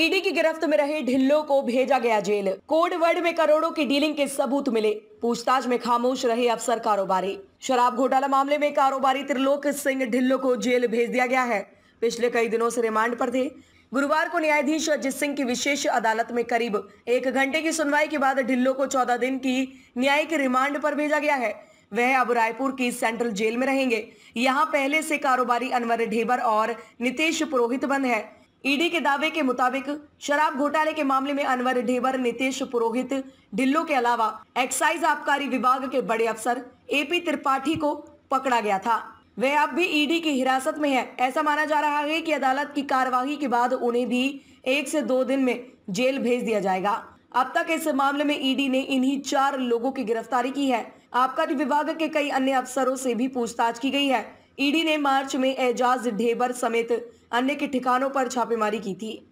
ED की गिरफ्त में रहे ढिल्लो को भेजा गया जेल कोड वर्ड में करोड़ों की डीलिंग के सबूत मिले पूछताछ में खामोश रहे अफसर कारोबारी शराब घोटाला मामले में कारोबारी त्रिलोक सिंह ढिल्लो को जेल भेज दिया गया है पिछले कई दिनों से रिमांड पर थे गुरुवार को न्यायाधीश अजित सिंह की विशेष अदालत में करीब एक घंटे की सुनवाई के बाद ढिल्लो को चौदह दिन की न्यायिक रिमांड पर भेजा गया है वह अब रायपुर की सेंट्रल जेल में रहेंगे यहाँ पहले से कारोबारी अनवर ढेबर और नितेश पुरोहित बंद है ईडी के दावे के मुताबिक शराब घोटाले के मामले में अनवर ढेबर नितेश पुरोहित ढिल्लो के अलावा एक्साइज आबकारी विभाग के बड़े अफसर एपी त्रिपाठी को पकड़ा गया था वे अब भी ईडी की हिरासत में है ऐसा माना जा रहा है कि अदालत की कार्यवाही के बाद उन्हें भी एक से दो दिन में जेल भेज दिया जाएगा अब तक इस मामले में ईडी ने इन्हीं चार लोगों की गिरफ्तारी की है आबकारी विभाग के कई अन्य अफसरों से भी पूछताछ की गई है ईडी ने मार्च में एजाज ढेबर समेत अन्य के ठिकानों पर छापेमारी की थी